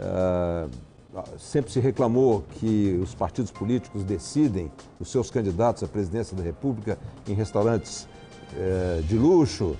Ah, sempre se reclamou que os partidos políticos decidem os seus candidatos à presidência da República em restaurantes eh, de luxo,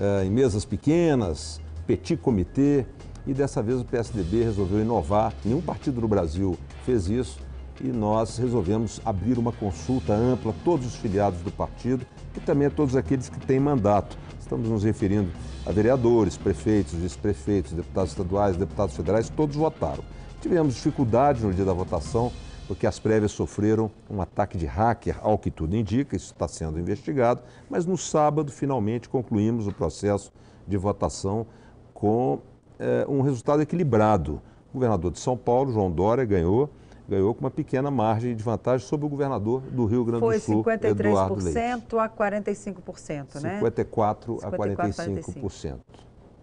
eh, em mesas pequenas, petit comitê, e dessa vez o PSDB resolveu inovar. Nenhum partido no Brasil fez isso e nós resolvemos abrir uma consulta ampla a todos os filiados do partido e também a todos aqueles que têm mandato. Estamos nos referindo a vereadores, prefeitos, vice-prefeitos, deputados estaduais, deputados federais, todos votaram. Tivemos dificuldade no dia da votação, porque as prévias sofreram um ataque de hacker, ao que tudo indica, isso está sendo investigado, mas no sábado finalmente concluímos o processo de votação com é, um resultado equilibrado. O governador de São Paulo, João Dória, ganhou ganhou com uma pequena margem de vantagem sobre o governador do Rio Grande Foi do Sul, Eduardo Leite. Foi 53% a 45%, né? 54% a 45%. 45%.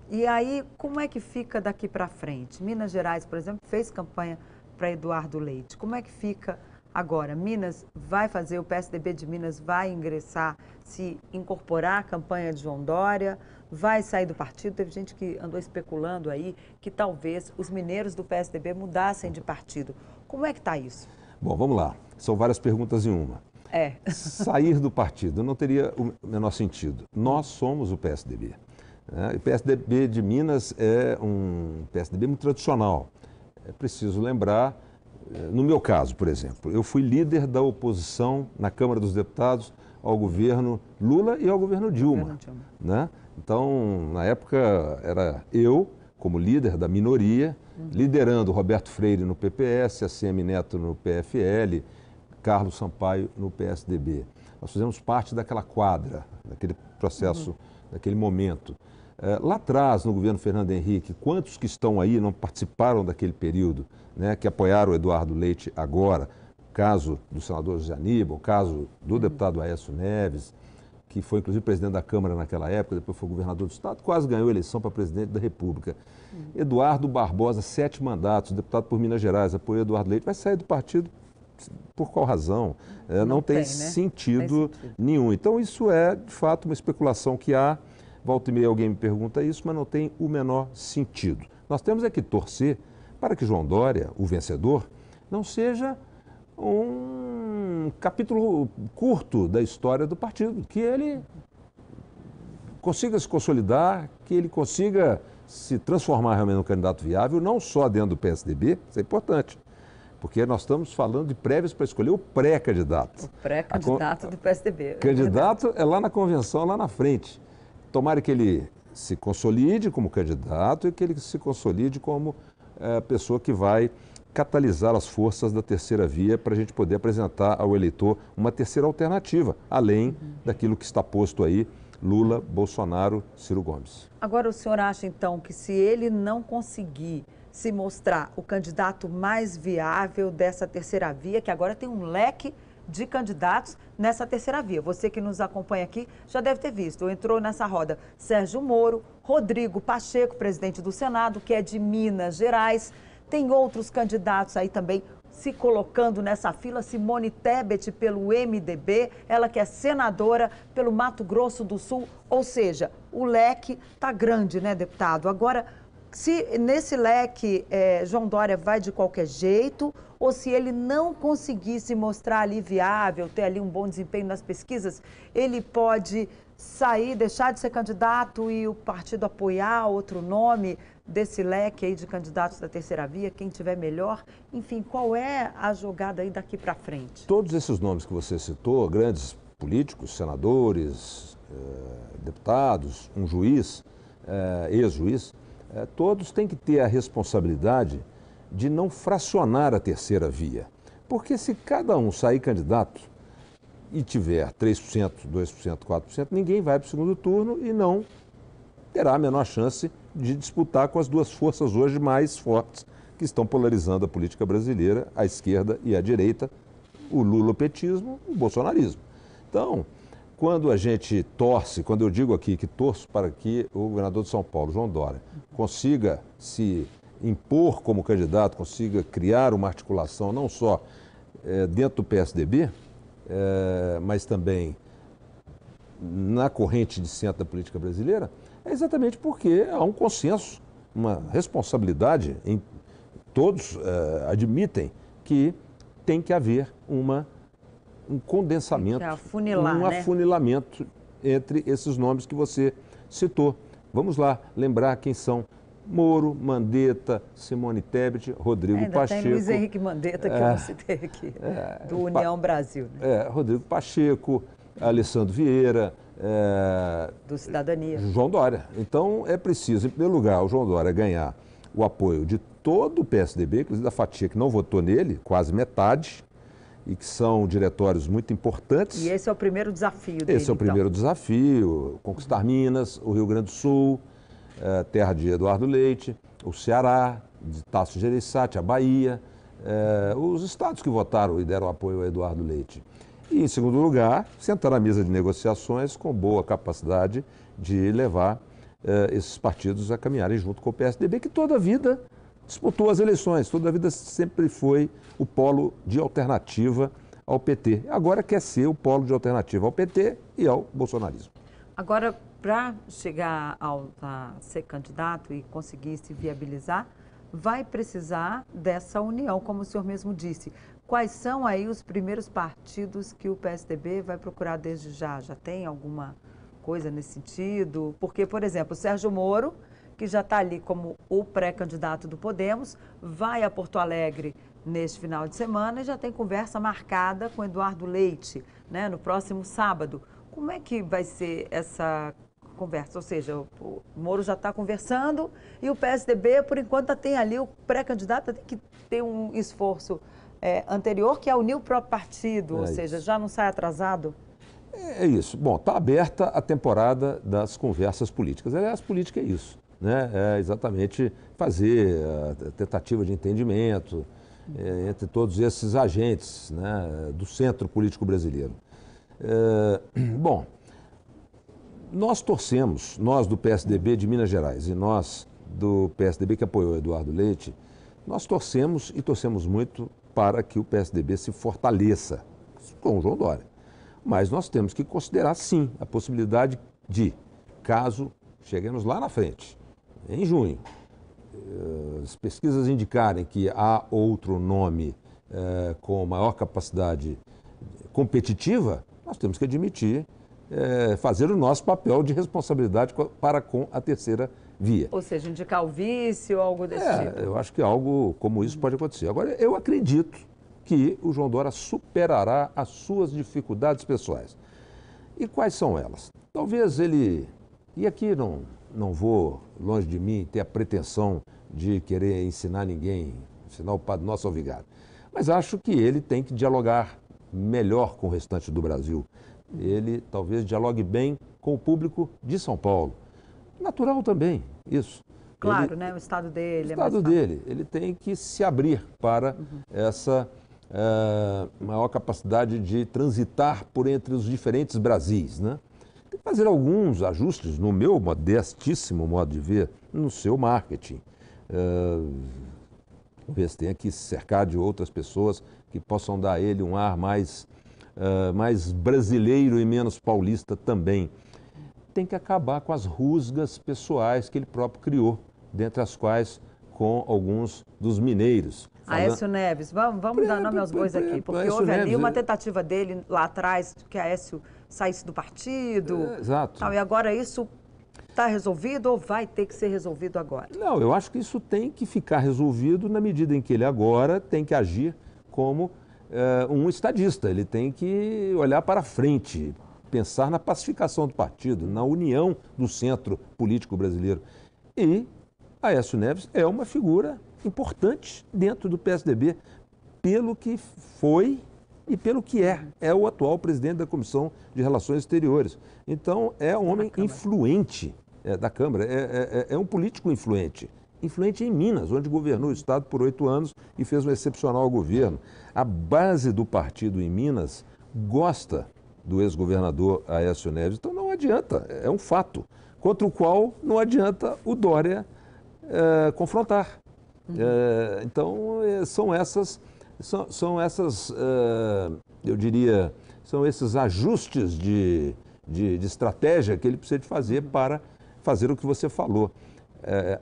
E aí, como é que fica daqui para frente? Minas Gerais, por exemplo, fez campanha para Eduardo Leite. Como é que fica agora? Minas vai fazer, o PSDB de Minas vai ingressar, se incorporar à campanha de João Dória? vai sair do partido. Teve gente que andou especulando aí que talvez os mineiros do PSDB mudassem de partido. Como é que está isso? Bom, vamos lá. São várias perguntas em uma. É. Sair do partido não teria o menor sentido. Nós somos o PSDB. Né? O PSDB de Minas é um PSDB muito tradicional. É preciso lembrar, eh, no meu caso, por exemplo, eu fui líder da oposição na Câmara dos Deputados ao governo Lula e ao governo Dilma. Governo Dilma. Né? Então, na época, era eu, como líder da minoria, uhum. liderando Roberto Freire no PPS, ACM Neto no PFL, Carlos Sampaio no PSDB. Nós fizemos parte daquela quadra, daquele processo, uhum. daquele momento. É, lá atrás, no governo Fernando Henrique, quantos que estão aí não participaram daquele período, né, que apoiaram o Eduardo Leite agora? Caso do senador José Aníbal, caso do uhum. deputado Aécio Neves, que foi inclusive presidente da Câmara naquela época, depois foi governador do Estado, quase ganhou a eleição para presidente da República. Uhum. Eduardo Barbosa, sete mandatos, deputado por Minas Gerais, apoia Eduardo Leite, vai sair do partido por qual razão? É, não, não, tem, tem né? sentido tem nenhum. Então, isso é, de fato, uma especulação que há. Volta e meia alguém me pergunta isso, mas não tem o menor sentido. Nós temos é que torcer para que João Dória, o vencedor, não seja um capítulo curto da história do partido, que ele consiga se consolidar, que ele consiga se transformar realmente num candidato viável, não só dentro do PSDB, isso é importante, porque nós estamos falando de prévias para escolher o pré-candidato. O pré-candidato do PSDB. É candidato é lá na convenção, lá na frente. Tomara que ele se consolide como candidato e que ele se consolide como é, pessoa que vai catalisar as forças da terceira via para a gente poder apresentar ao eleitor uma terceira alternativa, além uhum. daquilo que está posto aí Lula, Bolsonaro, Ciro Gomes. Agora, o senhor acha então que se ele não conseguir se mostrar o candidato mais viável dessa terceira via, que agora tem um leque de candidatos nessa terceira via. Você que nos acompanha aqui já deve ter visto. Entrou nessa roda Sérgio Moro, Rodrigo Pacheco, presidente do Senado, que é de Minas Gerais, tem outros candidatos aí também se colocando nessa fila, Simone Tebet pelo MDB, ela que é senadora pelo Mato Grosso do Sul, ou seja, o leque está grande, né, deputado? Agora, se nesse leque é, João Dória vai de qualquer jeito, ou se ele não conseguir se mostrar ali viável, ter ali um bom desempenho nas pesquisas, ele pode sair, deixar de ser candidato e o partido apoiar outro nome desse leque aí de candidatos da terceira via, quem tiver melhor? Enfim, qual é a jogada aí daqui para frente? Todos esses nomes que você citou, grandes políticos, senadores, eh, deputados, um juiz, eh, ex-juiz, eh, todos têm que ter a responsabilidade de não fracionar a terceira via. Porque se cada um sair candidato e tiver 3%, 2%, 4%, ninguém vai para o segundo turno e não terá a menor chance de de disputar com as duas forças hoje mais fortes que estão polarizando a política brasileira, a esquerda e a direita, o lulopetismo e o bolsonarismo. Então, quando a gente torce, quando eu digo aqui que torço para que o governador de São Paulo, João Dória, consiga se impor como candidato, consiga criar uma articulação não só é, dentro do PSDB, é, eh, mas também na corrente de centro da política brasileira, é exatamente porque há um consenso, uma responsabilidade, em, todos eh, admitem que tem que haver uma, um condensamento, afunilar, um né? afunilamento entre esses nomes que você citou. Vamos lá lembrar quem são Moro, Mandetta, Simone Tebet, Rodrigo Ainda Pacheco. Tem Luiz Henrique Mandetta, que é, eu tem citei aqui, é, do União pa Brasil. Né? É, Rodrigo Pacheco, Alessandro Vieira, é, do Cidadania. João Dória. Então é preciso, em primeiro lugar, o João Dória ganhar o apoio de todo o PSDB, inclusive da fatia que não votou nele, quase metade, e que são diretórios muito importantes. E esse é o primeiro desafio dele, Esse é o então. primeiro então. desafio, conquistar Minas, o Rio Grande do Sul, é, terra de Eduardo Leite, o Ceará, de Tasso Gereissati, a Bahia, é, os estados que votaram e deram apoio a Eduardo Leite. E, em segundo lugar, sentar à mesa de negociações com boa capacidade de levar eh, esses partidos a caminharem junto com o PSDB, que toda a vida disputou as eleições, toda a vida sempre foi o polo de alternativa ao PT. Agora quer ser o polo de alternativa ao PT e ao bolsonarismo. Agora, para chegar ao, a ser candidato e conseguir se viabilizar, vai precisar dessa união, como o senhor mesmo disse. Quais são aí os primeiros partidos que o PSDB vai procurar desde já? Já tem alguma coisa nesse sentido? Porque, por exemplo, o Sérgio Moro, que já está ali como o pré-candidato do Podemos, vai a Porto Alegre neste final de semana e já tem conversa marcada com Eduardo Leite, né, no próximo sábado. Como é que vai ser essa conversa? Ou seja, o Moro já está conversando e o PSDB, por enquanto, tem ali o pré-candidato, tem que ter um esforço é, anterior, que é unir o próprio partido, é ou seja, já não sai atrasado? É, é isso. Bom, está aberta a temporada das conversas políticas. Aliás, política é isso. Né? É exatamente fazer a tentativa de entendimento é, entre todos esses agentes né, do centro político brasileiro. É, bom, nós torcemos, nós do PSDB de Minas Gerais e nós do PSDB que apoiou Eduardo Leite, nós torcemos e torcemos muito para que o PSDB se fortaleça com o João Dória. Mas nós temos que considerar, sim, a possibilidade de, caso cheguemos lá na frente, em junho, eh, as pesquisas indicarem que há outro nome eh, com maior capacidade competitiva, nós temos que admitir, eh, fazer o nosso papel de responsabilidade para com a terceira via. Ou seja, indicar o vício, algo desse é, tipo. Eu acho que algo como isso pode acontecer. Agora, eu acredito que o João Dória superará as suas dificuldades pessoais. E quais são elas? Talvez ele. E aqui não, não vou, longe de mim, ter a pretensão de querer ensinar ninguém, ensinar o Padre Nosso ao Vigário. Mas acho que ele tem que dialogar melhor com o restante do Brasil. Ele talvez dialogue bem com o público de São Paulo Natural também, isso. Claro, ele, né? O estado dele. É o estado é dele. Fácil. Ele tem que se abrir para uhum. essa eh, maior capacidade de transitar por entre os diferentes Brasis, né? Tem que fazer alguns ajustes, no meu modestíssimo modo de ver, no seu marketing. Uh, talvez tenha que cercar de outras pessoas que possam dar a ele um ar mais, uh, mais brasileiro e menos paulista também tem que acabar com as rusgas pessoais que ele próprio criou, dentre as quais com alguns dos mineiros. Ah, Aécio Neves, vamos, vamos pre, dar nome aos bois aqui, porque Aécio houve Neves, ali uma tentativa dele lá atrás, que Aécio saísse do partido. É, exato. Tal, e agora isso está resolvido ou vai ter que ser resolvido agora? Não, eu acho que isso tem que ficar resolvido na medida em que ele agora tem que agir como uh, um estadista. Ele tem que olhar para frente, pensar na pacificação do partido, na união do centro político brasileiro. E Aécio Neves é uma figura importante dentro do PSDB, pelo que foi e pelo que é. É o atual presidente da Comissão de Relações Exteriores. Então, é um homem influente é, da Câmara, é, é, é, é um político influente influente em Minas, onde governou o Estado por oito anos e fez um excepcional governo. A base do partido em Minas gosta do ex-governador Aécio Neves. Então não adianta, é um fato, contra o qual não adianta o Dória é, confrontar. Uhum. É, então eh, são essas, são, são essas, eu diria, são esses ajustes de, de, de, estratégia que ele precisa de fazer para fazer o que você falou. É,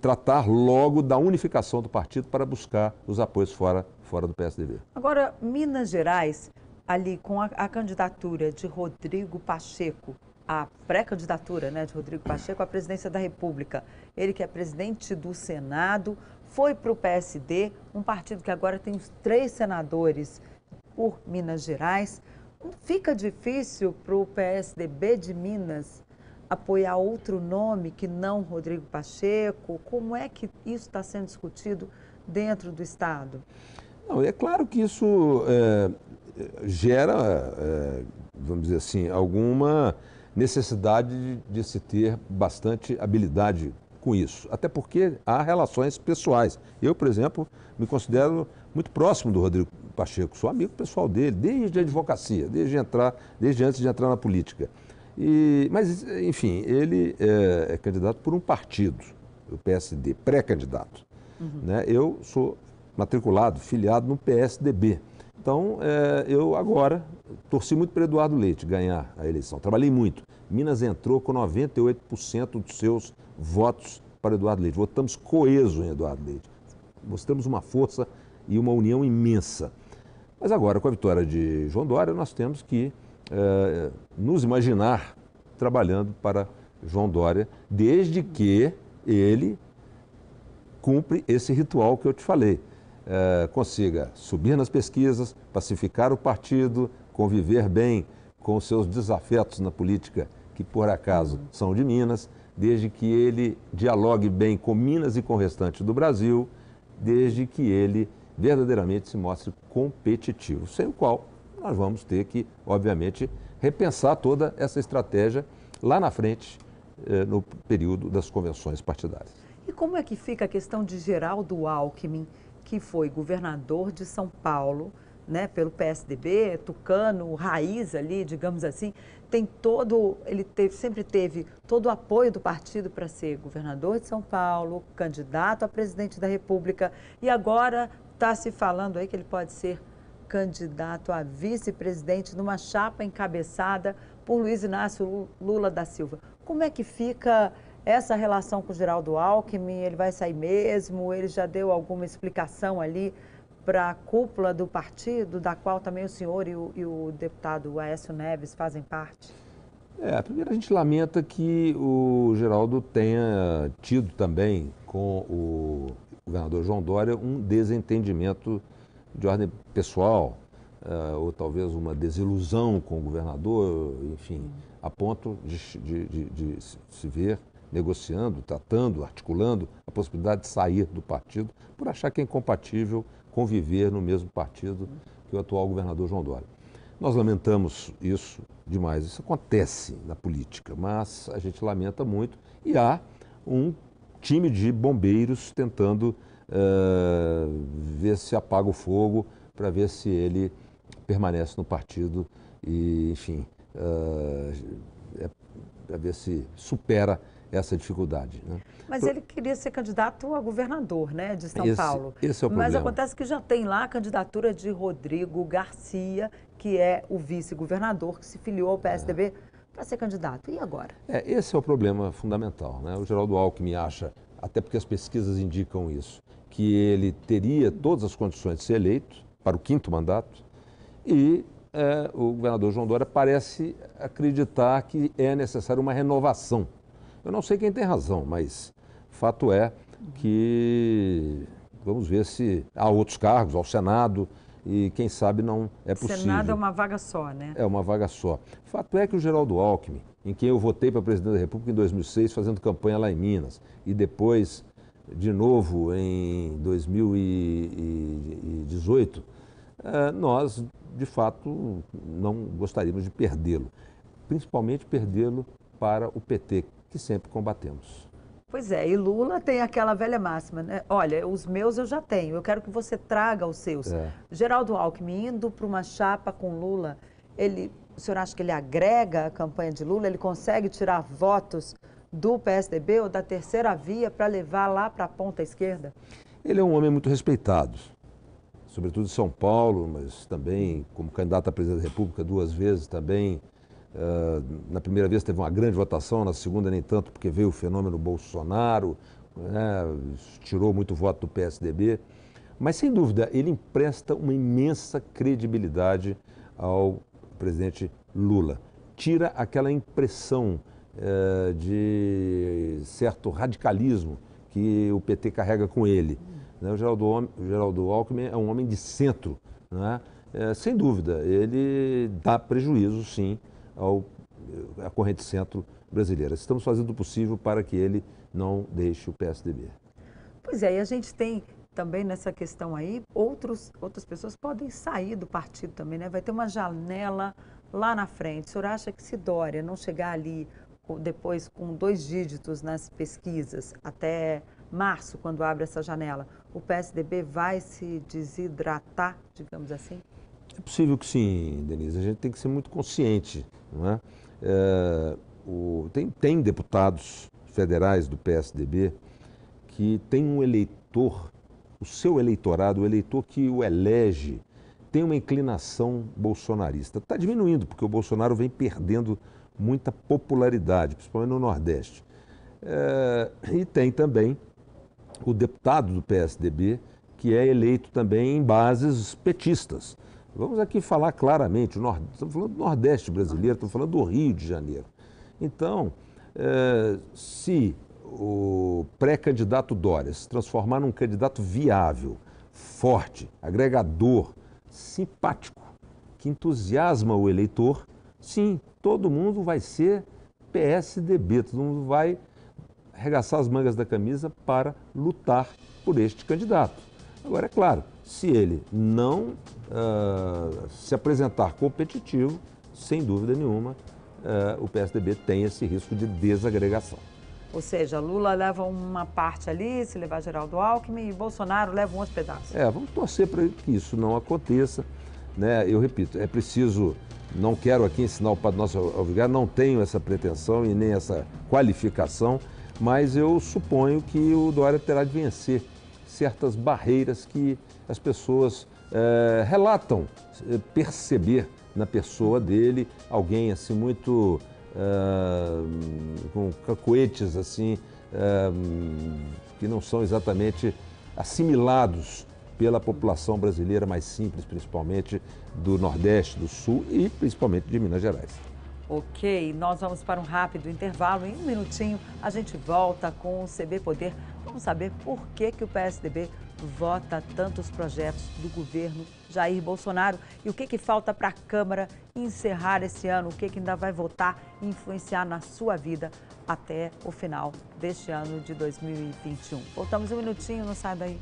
tratar logo da unificação do partido para buscar os apoios fora, fora do PSDB. Agora, Minas Gerais ali com a, a candidatura de Rodrigo Pacheco, a pré-candidatura né, de Rodrigo Pacheco à presidência da República. Ele que é presidente do Senado, foi para o PSD, um partido que agora tem os três senadores por Minas Gerais. Fica difícil para o PSDB de Minas apoiar outro nome que não Rodrigo Pacheco? Como é que isso está sendo discutido dentro do Estado? Não, é claro que isso é gera, é, é, vamos dizer assim, alguma necessidade de, de se ter bastante habilidade com isso. Até porque há relações pessoais. Eu, por exemplo, me considero muito próximo do Rodrigo Pacheco, sou amigo pessoal dele, desde a advocacia, desde, entrar, desde antes de entrar na política. E, mas, enfim, ele é, é candidato por um partido, o PSD, pré-candidato. Uhum. Né? Eu sou matriculado, filiado no PSDB. Então, é, eu agora torci muito para Eduardo Leite ganhar a eleição. Trabalhei muito. Minas entrou com 98% dos seus votos para Eduardo Leite. Votamos coeso em Eduardo Leite. Mostramos uma força e uma união imensa. Mas agora, com a vitória de João Dória, nós temos que é, nos imaginar trabalhando para João Dória, desde que ele cumpre esse ritual que eu te falei. É, consiga subir nas pesquisas, pacificar o partido, conviver bem com os seus desafetos na política, que por acaso são de Minas, desde que ele dialogue bem com Minas e com o restante do Brasil, desde que ele verdadeiramente se mostre competitivo, sem o qual nós vamos ter que, obviamente, repensar toda essa estratégia lá na frente, eh, no período das convenções partidárias. E como é que fica a questão de Geraldo Alckmin? que foi governador de São Paulo, né, pelo PSDB, Tucano, raiz ali, digamos assim, tem todo, ele teve, sempre teve todo o apoio do partido para ser governador de São Paulo, candidato a presidente da República e agora está se falando aí que ele pode ser candidato a vice-presidente numa chapa encabeçada por Luiz Inácio Lula da Silva. Como é que fica essa relação com o Geraldo Alckmin, ele vai sair mesmo? Ele já deu alguma explicação ali para a cúpula do partido, da qual também o senhor e o, e o deputado Aécio Neves fazem parte? É, primeiro a gente lamenta que o Geraldo tenha tido também com o governador João Dória um desentendimento de ordem pessoal, uh, ou talvez uma desilusão com o governador, enfim, a ponto de, de, de, de se ver negociando, tratando, articulando a possibilidade de sair do partido por achar que é incompatível conviver no mesmo partido que o atual governador João Dória. Nós lamentamos isso demais. Isso acontece na política, mas a gente lamenta muito e há um time de bombeiros tentando uh, ver se apaga o fogo para ver se ele permanece no partido e, enfim, uh, é, para é ver se supera essa dificuldade. Né? Mas ele queria ser candidato a governador né, de São esse, Paulo. Esse é o problema. Mas acontece que já tem lá a candidatura de Rodrigo Garcia, que é o vice-governador, que se filiou ao PSDB é. para ser candidato. E agora? É, esse é o problema fundamental. Né? O Geraldo Alckmin acha, até porque as pesquisas indicam isso, que ele teria todas as condições de ser eleito para o quinto mandato e é, o governador João Dória parece acreditar que é necessária uma renovação eu não sei quem tem razão, mas fato é que vamos ver se há outros cargos, ao Senado, e quem sabe não é possível. Senado é uma vaga só, né? É uma vaga só. Fato é que o Geraldo Alckmin, em quem eu votei para presidente da República em 2006, fazendo campanha lá em Minas, e depois, de novo, em 2018, eh, nós, de fato, não gostaríamos de perdê-lo. Principalmente perdê-lo para o PT, que sempre combatemos. Pois é, e Lula tem aquela velha máxima, né? Olha, os meus eu já tenho, eu quero que você traga os seus. É. Geraldo Alckmin indo para uma chapa com Lula, ele, o senhor acha que ele agrega a campanha de Lula? Ele consegue tirar votos do PSDB ou da terceira via para levar lá para a ponta esquerda? Ele é um homem muito respeitado, sobretudo em São Paulo, mas também como candidato a presidente da República duas vezes também ah, na primeira vez teve uma grande votação, na segunda nem tanto, porque veio o fenômeno Bolsonaro, né, tirou muito voto do PSDB. Mas, sem dúvida, ele empresta uma imensa credibilidade ao presidente Lula. Tira aquela impressão eh, de certo radicalismo que o PT carrega com ele. Né? O, Geraldo, o Geraldo Alckmin é um homem de centro. Né? É, sem dúvida, ele dá prejuízo, sim, ao, à eh, corrente centro brasileira. Estamos fazendo o possível para que ele não deixe o PSDB. Pois é, e a gente tem também nessa questão aí, outros, outras pessoas podem sair do partido também, né? Vai ter uma janela lá na frente. O senhor acha que se Dória não chegar ali depois com dois dígitos nas pesquisas até março, quando abre essa janela, o PSDB vai se desidratar, digamos assim? É possível que sim, Denise. A gente tem que ser muito consciente. Não é? é o, tem, tem deputados federais do PSDB que tem um eleitor, o seu eleitorado, o eleitor que o elege, tem uma inclinação bolsonarista. Está diminuindo, porque o Bolsonaro vem perdendo muita popularidade, principalmente no Nordeste. É, e tem também o deputado do PSDB, que é eleito também em bases petistas. Vamos aqui falar claramente, estamos falando do Nordeste brasileiro, estamos falando do Rio de Janeiro. Então, é, se o pré-candidato Dória se transformar num candidato viável, forte, agregador, simpático, que entusiasma o eleitor, sim, todo mundo vai ser PSDB, todo mundo vai arregaçar as mangas da camisa para lutar por este candidato. Agora, é claro, se ele não uh, se apresentar competitivo, sem dúvida nenhuma, uh, o PSDB tem esse risco de desagregação. Ou seja, Lula leva uma parte ali, se levar Geraldo Alckmin, e Bolsonaro leva um outro pedaço. É, vamos torcer para que isso não aconteça. Né? Eu repito, é preciso, não quero aqui ensinar o Padre Nosso Alvigar, não tenho essa pretensão e nem essa qualificação, mas eu suponho que o Dória terá de vencer certas barreiras que as pessoas é, relatam eh, perceber na pessoa dele alguém assim muito é, com cacoetes assim é, que não são exatamente assimilados pela população brasileira mais simples, principalmente do Nordeste, do Sul e principalmente de Minas Gerais. Ok, nós vamos para um rápido intervalo. Em um minutinho, a gente volta com o CB Poder. Vamos saber por que, que o PSDB vota tantos projetos do governo Jair Bolsonaro e o que, que falta para a Câmara encerrar esse ano, o que, que ainda vai votar e influenciar na sua vida até o final deste ano de 2021. Voltamos um minutinho, não sai daí.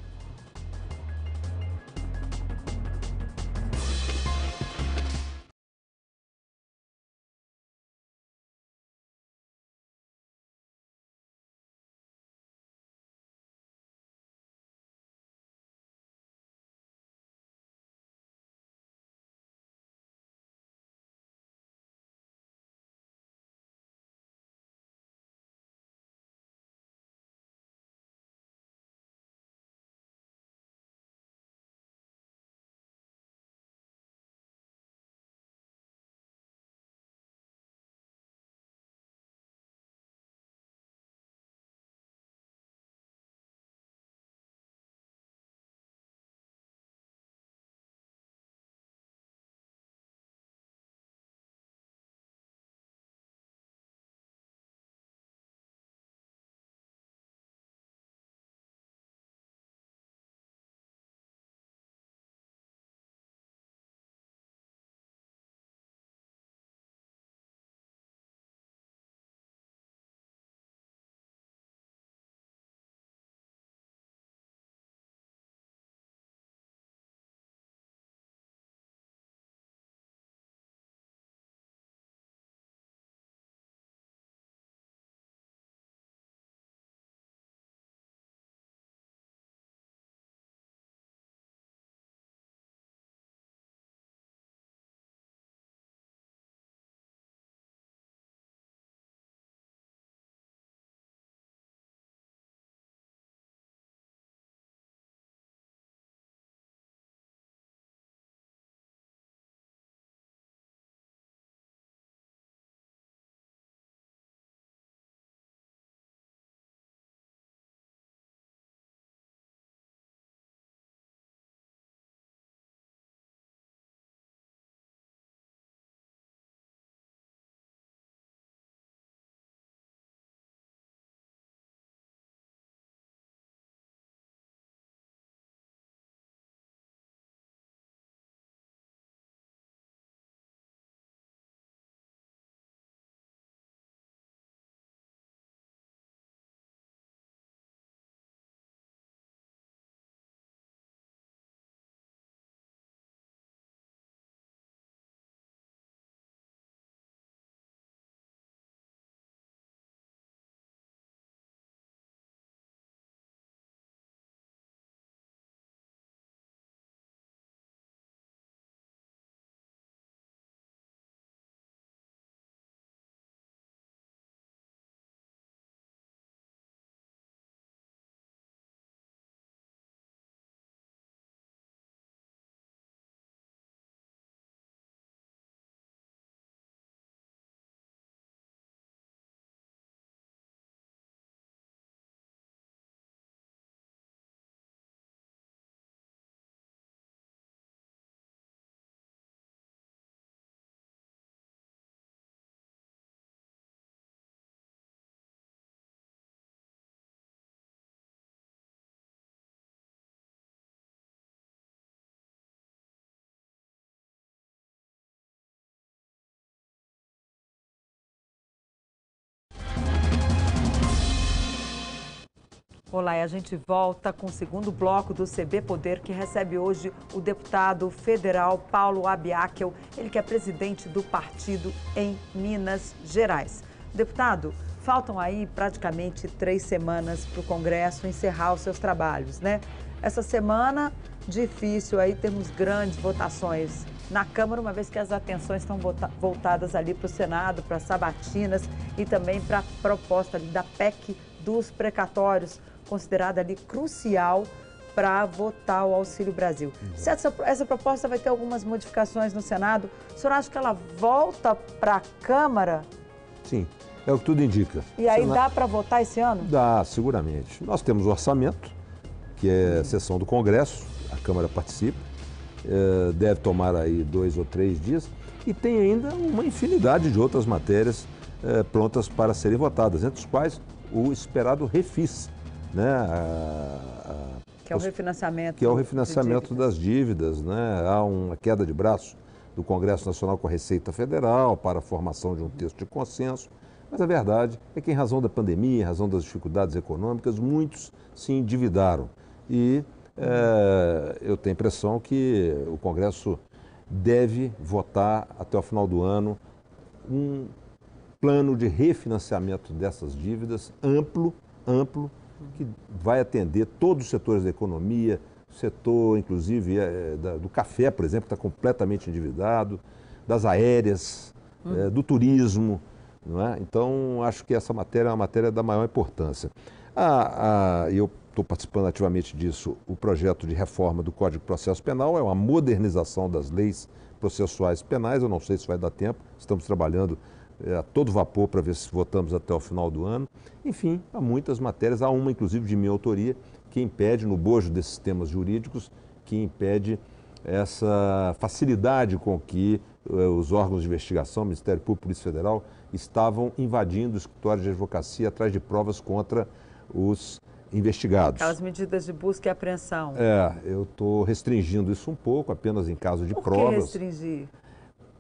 Olá, e a gente volta com o segundo bloco do CB Poder, que recebe hoje o deputado federal Paulo Abiakel, ele que é presidente do partido em Minas Gerais. Deputado, faltam aí praticamente três semanas para o Congresso encerrar os seus trabalhos, né? Essa semana, difícil aí, temos grandes votações na Câmara, uma vez que as atenções estão voltadas ali para o Senado, para as sabatinas e também para a proposta da PEC dos precatórios considerada ali crucial para votar o Auxílio Brasil. Uhum. Se essa, essa, proposta vai ter algumas modificações no Senado, o senhor acha que ela volta para a Câmara? Sim, é o que tudo indica. E aí Senado... dá para votar esse ano? Dá, seguramente. Nós temos o orçamento, que é a uhum. sessão do Congresso, a Câmara participa, é, deve tomar aí dois ou três dias, e tem ainda uma infinidade de outras matérias é, prontas para serem votadas, entre os quais o esperado refis, né? A, a, que é o refinanciamento. Que é o refinanciamento dívidas. das dívidas. Né? Há uma queda de braço do Congresso Nacional com a Receita Federal para a formação de um texto de consenso. Mas a verdade é que, em razão da pandemia, em razão das dificuldades econômicas, muitos se endividaram. E é, eu tenho a impressão que o Congresso deve votar até o final do ano um plano de refinanciamento dessas dívidas amplo, amplo, que vai atender todos os setores da economia, setor inclusive é, da, do café, por exemplo, que está completamente endividado, das aéreas, hum. é, do turismo. É? Então, acho que essa matéria é uma matéria da maior importância. A, ah, a, ah, eu estou participando ativamente disso. O projeto de reforma do Código de Processo Penal é uma modernização das leis processuais penais. Eu não sei se vai dar tempo, estamos trabalhando é, a todo vapor para ver se votamos até o final do ano. Enfim, há muitas matérias, há uma inclusive de minha autoria, que impede, no bojo desses temas jurídicos, que impede essa facilidade com que é, os órgãos de investigação, Ministério Público e Polícia Federal, estavam invadindo escritórios de advocacia atrás de provas contra os investigados. Aquelas medidas de busca e apreensão. É, eu estou restringindo isso um pouco, apenas em caso de Por provas. Por que restringir?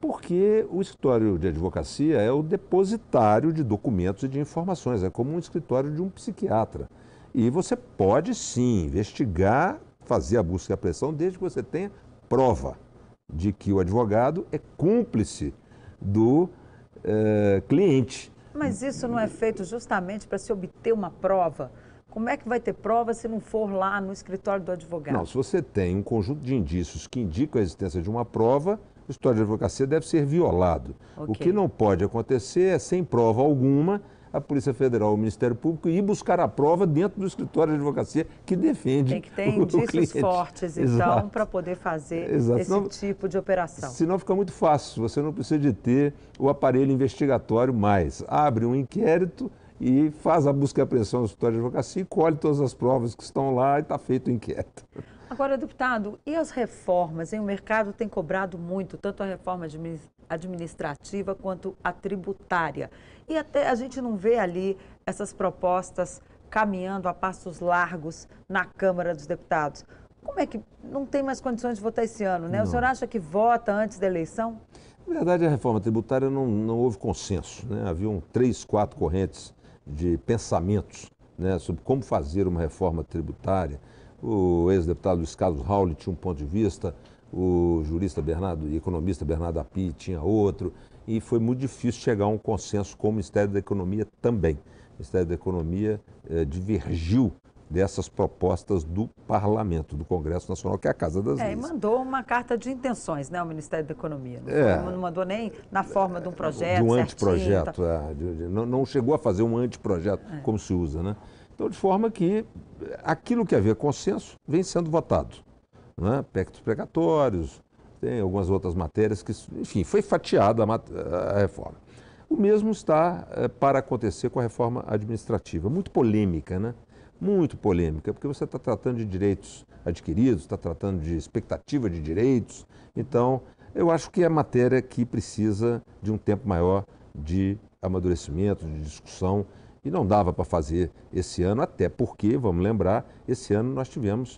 porque o escritório de advocacia é o depositário de documentos e de informações, é como um escritório de um psiquiatra. E você pode sim investigar, fazer a busca e a pressão, desde que você tenha prova de que o advogado é cúmplice do eh, cliente. Mas isso não é feito justamente para se obter uma prova? Como é que vai ter prova se não for lá no escritório do advogado? Não, se você tem um conjunto de indícios que indicam a existência de uma prova, o escritório de advocacia deve ser violado. Okay. O que não pode acontecer é, sem prova alguma, a Polícia Federal, o Ministério Público ir buscar a prova dentro do escritório de advocacia que defende. Tem que ter o, indícios cliente. fortes, então, para poder fazer Exato. esse senão, tipo de operação. Senão fica muito fácil, você não precisa de ter o aparelho investigatório mais. Abre um inquérito e faz a busca e apreensão do escritório de advocacia e colhe todas as provas que estão lá e está feito o inquérito. Agora, deputado, e as reformas? Hein? O mercado tem cobrado muito, tanto a reforma administrativa quanto a tributária. E até a gente não vê ali essas propostas caminhando a passos largos na Câmara dos Deputados. Como é que não tem mais condições de votar esse ano, né? O senhor acha que vota antes da eleição? Na verdade, a reforma tributária não, não houve consenso. Né? Haviam três, quatro correntes de pensamentos né, sobre como fazer uma reforma tributária o ex-deputado Luiz Carlos Raul tinha um ponto de vista, o jurista Bernardo, e economista Bernardo Api tinha outro, e foi muito difícil chegar a um consenso com o Ministério da Economia também. O Ministério da Economia eh, divergiu dessas propostas do Parlamento, do Congresso Nacional, que é a Casa das é, Leis. É, mandou uma carta de intenções, né, o Ministério da Economia. Não, é, não mandou nem na forma de um projeto. De um anteprojeto, tá? é, de, de, não, não, chegou a fazer um anteprojeto, é. como se usa, né? Então, de forma que eh, aquilo que havia consenso vem sendo votado. Né? Pectos pregatórios, tem algumas outras matérias que, enfim, foi fatiada a, a reforma. O mesmo está é, para acontecer com a reforma administrativa. Muito polêmica, né? Muito polêmica, porque você está tratando de direitos adquiridos, está tratando de expectativa de direitos. Então, eu acho que é matéria que precisa de um tempo maior de amadurecimento, de discussão e não dava para fazer esse ano, até porque, vamos lembrar, esse ano nós tivemos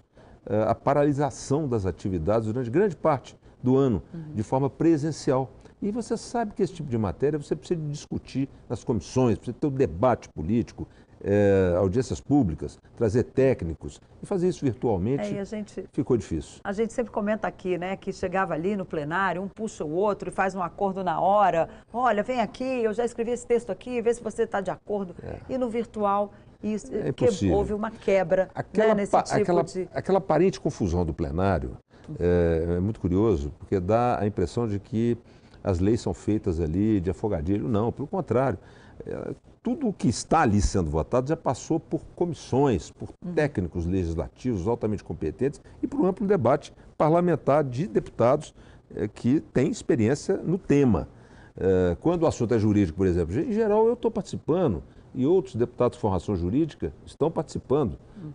uh, a paralisação das atividades durante grande parte do ano, uhum. de forma presencial. E você sabe que esse tipo de matéria você precisa discutir nas comissões, precisa ter o um debate político, é, audiências públicas, trazer técnicos e fazer isso virtualmente. É, gente, ficou difícil. A gente sempre comenta aqui, né, que chegava ali no plenário, um puxa o outro e faz um acordo na hora. Olha, vem aqui, eu já escrevi esse texto aqui, vê se você está de acordo. É. E no virtual isso, é que, houve uma quebra aquela, né, nesse tipo aquela, de... Aquela aparente confusão do plenário é, é muito curioso, porque dá a impressão de que as leis são feitas ali de afogadilho. Não, pelo contrário. É, tudo o que está ali sendo votado já passou por comissões, por uhum. técnicos legislativos altamente competentes e por um amplo debate parlamentar de deputados é, que têm experiência no tema. É, quando o assunto é jurídico, por exemplo, em geral eu estou participando e outros deputados de formação jurídica estão participando, uhum.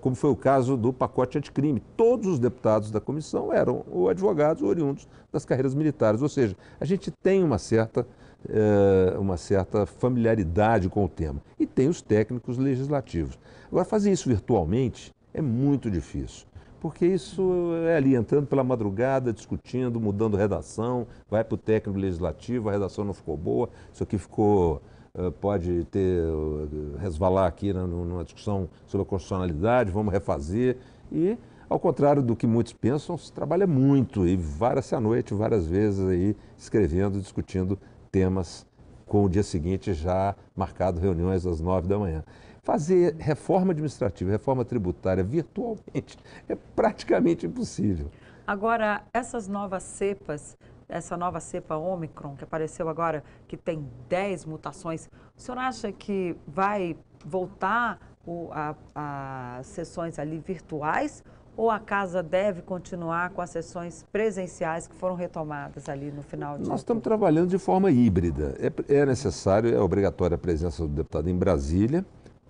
como foi o caso do pacote anticrime. Todos os deputados da comissão eram ou advogados ou oriundos das carreiras militares, ou seja, a gente tem uma certa eh, uma certa familiaridade com o tema. E tem os técnicos legislativos. Agora, fazer isso virtualmente é muito difícil, porque isso é ali entrando pela madrugada, discutindo, mudando redação, vai para o técnico legislativo, a redação não ficou boa, isso aqui ficou. Eh, pode ter eh, resvalar aqui né, numa discussão sobre a constitucionalidade, vamos refazer. E, ao contrário do que muitos pensam, se trabalha muito e vara-se à noite várias vezes aí escrevendo, discutindo temas com o dia seguinte já marcado reuniões às nove da manhã. Fazer reforma administrativa, reforma tributária virtualmente é praticamente impossível. Agora, essas novas cepas, essa nova cepa Omicron que apareceu agora, que tem 10 mutações, o senhor acha que vai voltar o, a, a sessões ali virtuais ou a casa deve continuar com as sessões presenciais que foram retomadas ali no final de Nós outubro? estamos trabalhando de forma híbrida. É, é necessário, é obrigatória a presença do deputado em Brasília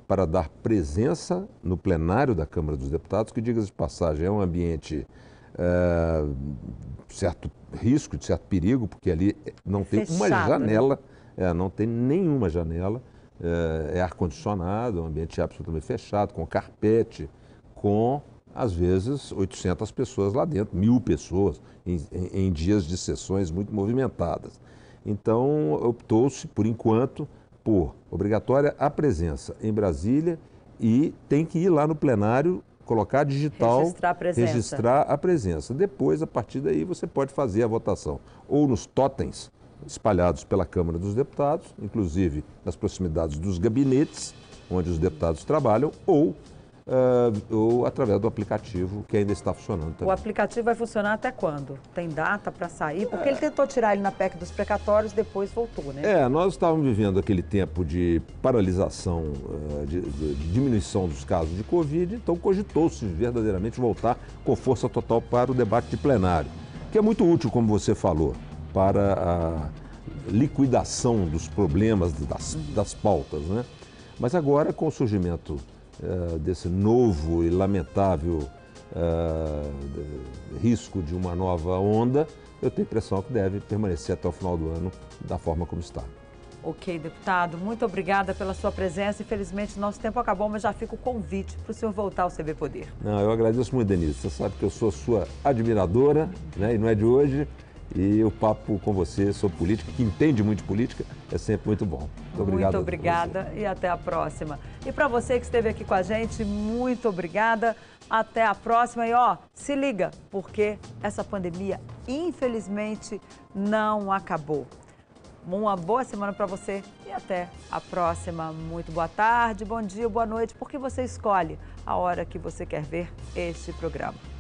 para dar presença no plenário da Câmara dos Deputados, que, diga-se de passagem, é um ambiente é, certo risco, de certo perigo, porque ali não tem Fechado, uma né? janela, né? é, não tem nenhuma janela, é, é ar-condicionado, é um ambiente absolutamente fechado, com carpete, com às vezes 800 pessoas lá dentro, mil pessoas, em, em dias de sessões muito movimentadas. Então, optou-se, por enquanto, por obrigatória a presença em Brasília e tem que ir lá no plenário colocar digital, registrar a presença. Registrar a presença. Depois, a partir daí, você pode fazer a votação ou nos totens espalhados pela Câmara dos Deputados, inclusive nas proximidades dos gabinetes onde os deputados trabalham, ou uh, ou através do aplicativo que ainda está funcionando também. O aplicativo vai funcionar até quando? Tem data para sair? Porque é. ele tentou tirar ele na PEC dos precatórios, depois voltou, né? É, nós estávamos vivendo aquele tempo de paralisação, uh, de, de, diminuição dos casos de Covid, então cogitou-se verdadeiramente voltar com força total para o debate de plenário, que é muito útil, como você falou, para a liquidação dos problemas, das, das pautas, né? Mas agora, com o surgimento eh, desse novo e lamentável uh, risco de uma nova onda, eu tenho a impressão que deve permanecer até o final do ano da forma como está. Ok, deputado, muito obrigada pela sua presença. Infelizmente, nosso tempo acabou, mas já fica o convite para o senhor voltar ao CB Poder. Não, eu agradeço muito, Denise. Você sabe que eu sou sua admiradora, né? e não é de hoje. E o papo com você sobre política, que entende muito de política, é sempre muito bom. Muito, obrigado muito obrigada e até a próxima. E para você que esteve aqui com a gente, muito obrigada. Até a próxima. E ó, se liga, porque essa pandemia, infelizmente, não acabou. Uma boa semana para você e até a próxima. Muito boa tarde, bom dia, boa noite, porque você escolhe a hora que você quer ver este programa.